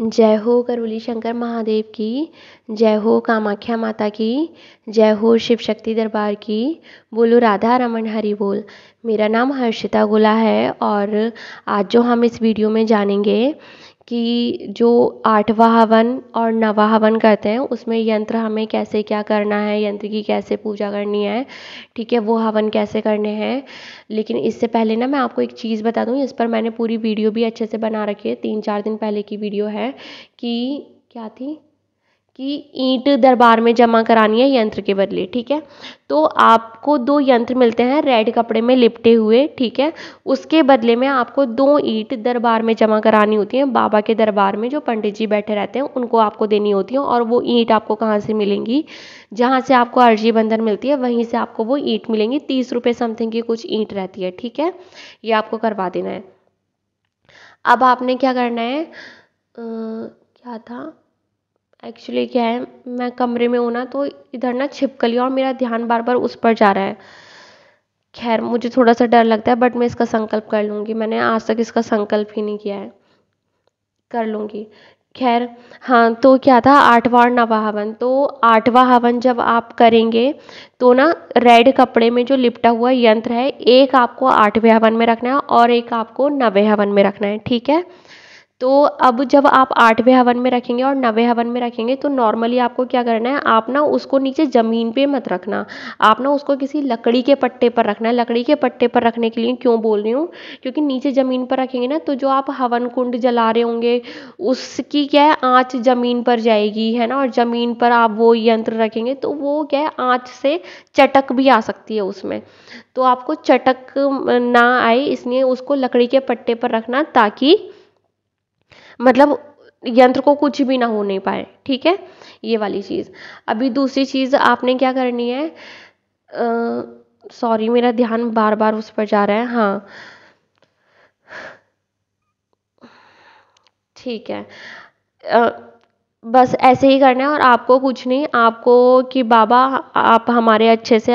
जय हो करोली शंकर महादेव की जय हो कामाख्या माता की जय हो शिव शक्ति दरबार की बोलो राधा रमन हरि बोल मेरा नाम हर्षिता गुला है और आज जो हम इस वीडियो में जानेंगे कि जो आठवा हवन और नवा हवन करते हैं उसमें यंत्र हमें कैसे क्या करना है यंत्र की कैसे पूजा करनी है ठीक है वो हवन कैसे करने हैं लेकिन इससे पहले ना मैं आपको एक चीज़ बता दूँ इस पर मैंने पूरी वीडियो भी अच्छे से बना रखी है तीन चार दिन पहले की वीडियो है कि क्या थी कि ईंट दरबार में जमा करानी है यंत्र के बदले ठीक है तो आपको दो यंत्र मिलते हैं रेड कपड़े में लिपटे हुए ठीक है उसके बदले में आपको दो ईंट दरबार में जमा करानी होती है बाबा के दरबार में जो पंडित जी बैठे रहते हैं उनको आपको देनी होती है और वो ईंट आपको कहाँ से मिलेंगी जहाँ से आपको अर्जी बंधन मिलती है वहीं से आपको वो ईंट मिलेंगी तीस रुपये समथिंग की कुछ ईंट रहती है ठीक है ये आपको करवा देना है अब आपने क्या करना है आ, क्या था एक्चुअली क्या है मैं कमरे में हूँ ना तो इधर ना छिपक लिया और मेरा ध्यान बार बार उस पर जा रहा है खैर मुझे थोड़ा सा डर लगता है बट मैं इसका संकल्प कर लूँगी मैंने आज तक इसका संकल्प ही नहीं किया है कर लूँगी खैर हाँ तो क्या था आठवा और नवा हवन तो आठवा हवन जब आप करेंगे तो ना रेड कपड़े में जो लिपटा हुआ यंत्र है एक आपको आठवें हवन में रखना है और एक आपको नवे हवन में रखना है ठीक है तो अब जब आप आठवें हवन में रखेंगे और नवे हवन में रखेंगे तो नॉर्मली आपको क्या करना है आप ना उसको नीचे ज़मीन पे मत रखना आप ना उसको किसी लकड़ी के पट्टे पर रखना है लकड़ी के पट्टे पर रखने के लिए क्यों बोल रही हूँ क्योंकि नीचे ज़मीन पर रखेंगे ना तो जो आप हवन कुंड जला रहे होंगे उसकी क्या है आँच ज़मीन पर जाएगी है ना और ज़मीन पर आप वो यंत्र रखेंगे तो वो क्या है आँच से चटक भी आ सकती है उसमें तो आपको चटक ना आए इसलिए उसको लकड़ी के पट्टे पर रखना ताकि मतलब यंत्र को कुछ भी ना हो नहीं पाए ठीक है ये वाली चीज़ अभी दूसरी चीज़ आपने क्या करनी है सॉरी मेरा ध्यान बार बार उस पर जा रहा है हाँ ठीक है आ, बस ऐसे ही करना है और आपको कुछ नहीं आपको कि बाबा आप हमारे अच्छे से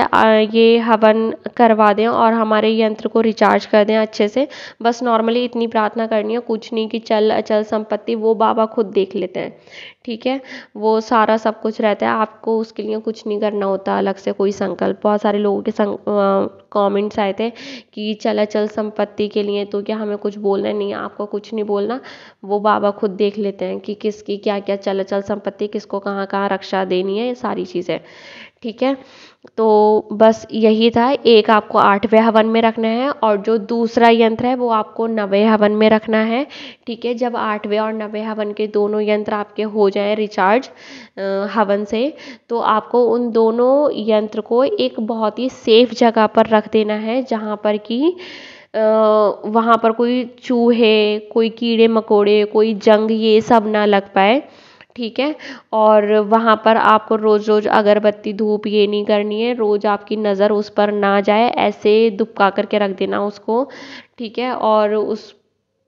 ये हवन करवा दें और हमारे यंत्र को रिचार्ज कर दें अच्छे से बस नॉर्मली इतनी प्रार्थना करनी है कुछ नहीं कि चल अचल संपत्ति वो बाबा खुद देख लेते हैं ठीक है वो सारा सब कुछ रहता है आपको उसके लिए कुछ नहीं करना होता अलग से कोई संकल्प बहुत सारे लोगों के कमेंट्स आए थे कि चला चल संपत्ति के लिए तो क्या हमें कुछ बोलना नहीं है आपको कुछ नहीं बोलना वो बाबा खुद देख लेते हैं कि किसकी क्या क्या चला चल संपत्ति किसको कहाँ कहाँ रक्षा देनी है ये सारी चीज़ें ठीक है तो बस यही था एक आपको आठवें हवन में रखना है और जो दूसरा यंत्र है वो आपको नवे हवन में रखना है ठीक है जब आठवें और नवे हवन के दोनों यंत्र आपके हो जाएं रिचार्ज हवन से तो आपको उन दोनों यंत्र को एक बहुत ही सेफ जगह पर रख देना है जहाँ पर कि वहाँ पर कोई चूहे कोई कीड़े मकोड़े कोई जंग ये सब ना लग पाए ठीक है और वहाँ पर आपको रोज़ रोज़ अगरबत्ती धूप ये नहीं करनी है रोज़ आपकी नज़र उस पर ना जाए ऐसे दुबका करके रख देना उसको ठीक है और उस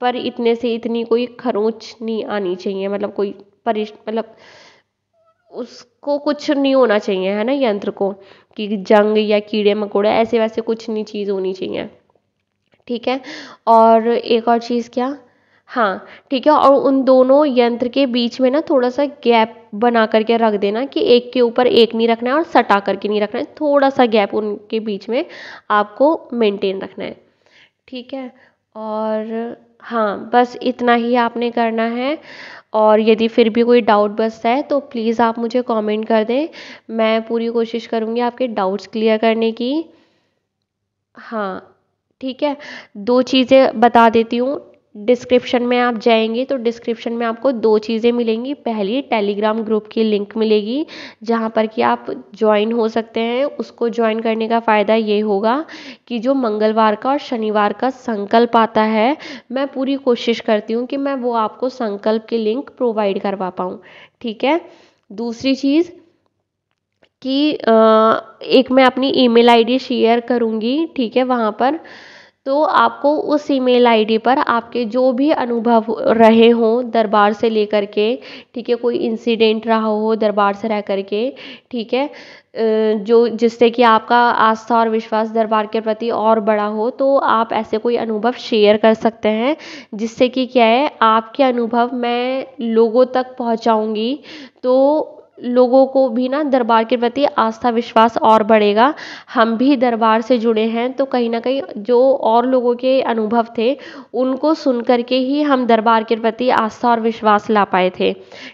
पर इतने से इतनी कोई खरोंच नहीं आनी चाहिए मतलब कोई परिश मतलब उसको कुछ नहीं होना चाहिए है ना यंत्र को कि जंग या कीड़े मकोड़े ऐसे वैसे कुछ नहीं चीज़ होनी चाहिए ठीक है और एक और चीज़ क्या हाँ ठीक है और उन दोनों यंत्र के बीच में ना थोड़ा सा गैप बना करके रख देना कि एक के ऊपर एक नहीं रखना है और सटा करके नहीं रखना है थोड़ा सा गैप उनके बीच में आपको मेंटेन रखना है ठीक है और हाँ बस इतना ही आपने करना है और यदि फिर भी कोई डाउट बसता है तो प्लीज़ आप मुझे कमेंट कर दें मैं पूरी कोशिश करूँगी आपके डाउट्स क्लियर करने की हाँ ठीक है दो चीज़ें बता देती हूँ डिस्क्रिप्शन में आप जाएंगे तो डिस्क्रिप्शन में आपको दो चीज़ें मिलेंगी पहली टेलीग्राम ग्रुप की लिंक मिलेगी जहाँ पर कि आप ज्वाइन हो सकते हैं उसको ज्वाइन करने का फ़ायदा ये होगा कि जो मंगलवार का और शनिवार का संकल्प आता है मैं पूरी कोशिश करती हूँ कि मैं वो आपको संकल्प की लिंक प्रोवाइड करवा पाऊँ ठीक है दूसरी चीज़ कि एक मैं अपनी ईमेल आईडी शेयर करूँगी ठीक है वहाँ पर तो आपको उस ईमेल आई डी पर आपके जो भी अनुभव रहे हों दरबार से लेकर के ठीक है कोई इंसिडेंट रहा हो दरबार से रह करके ठीक है जो जिससे कि आपका आस्था और विश्वास दरबार के प्रति और बड़ा हो तो आप ऐसे कोई अनुभव शेयर कर सकते हैं जिससे कि क्या है आपके अनुभव मैं लोगों तक पहुंचाऊंगी तो लोगों को भी ना दरबार के प्रति आस्था विश्वास और बढ़ेगा हम भी दरबार से जुड़े हैं तो कहीं ना कहीं जो और लोगों के अनुभव थे उनको सुन करके ही हम दरबार के प्रति आस्था और विश्वास ला पाए थे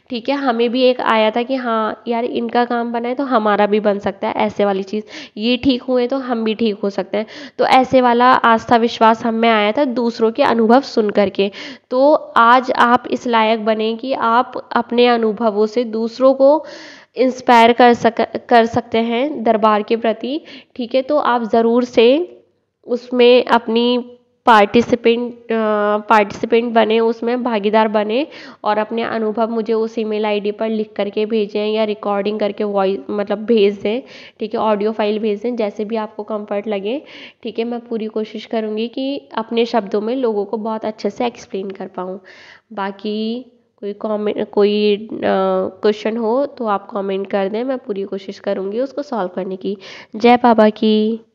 ठीक है हमें भी एक आया था कि हाँ यार इनका काम बनाए तो हमारा भी बन सकता है ऐसे वाली चीज़ ये ठीक हुए तो हम भी ठीक हो सकते हैं तो ऐसे वाला आस्था विश्वास हम में आया था दूसरों के अनुभव सुन करके तो आज आप इस लायक बने कि आप अपने अनुभवों से दूसरों को इंस्पायर कर सक कर सकते हैं दरबार के प्रति ठीक है तो आप ज़रूर से उसमें अपनी पार्टिसिपेंट पार्टिसिपेंट बने उसमें भागीदार बने और अपने अनुभव मुझे उस ईमेल आईडी पर लिख करके भेजें या रिकॉर्डिंग करके वॉइस मतलब भेज दें ठीक है ऑडियो फाइल भेज दें जैसे भी आपको कंफर्ट लगे ठीक है मैं पूरी कोशिश करूँगी कि अपने शब्दों में लोगों को बहुत अच्छे से एक्सप्लेन कर पाऊँ बाकी कोई कॉमें कोई क्वेश्चन हो तो आप कॉमेंट कर दें मैं पूरी कोशिश करूँगी उसको सॉल्व करने की जय बाबा की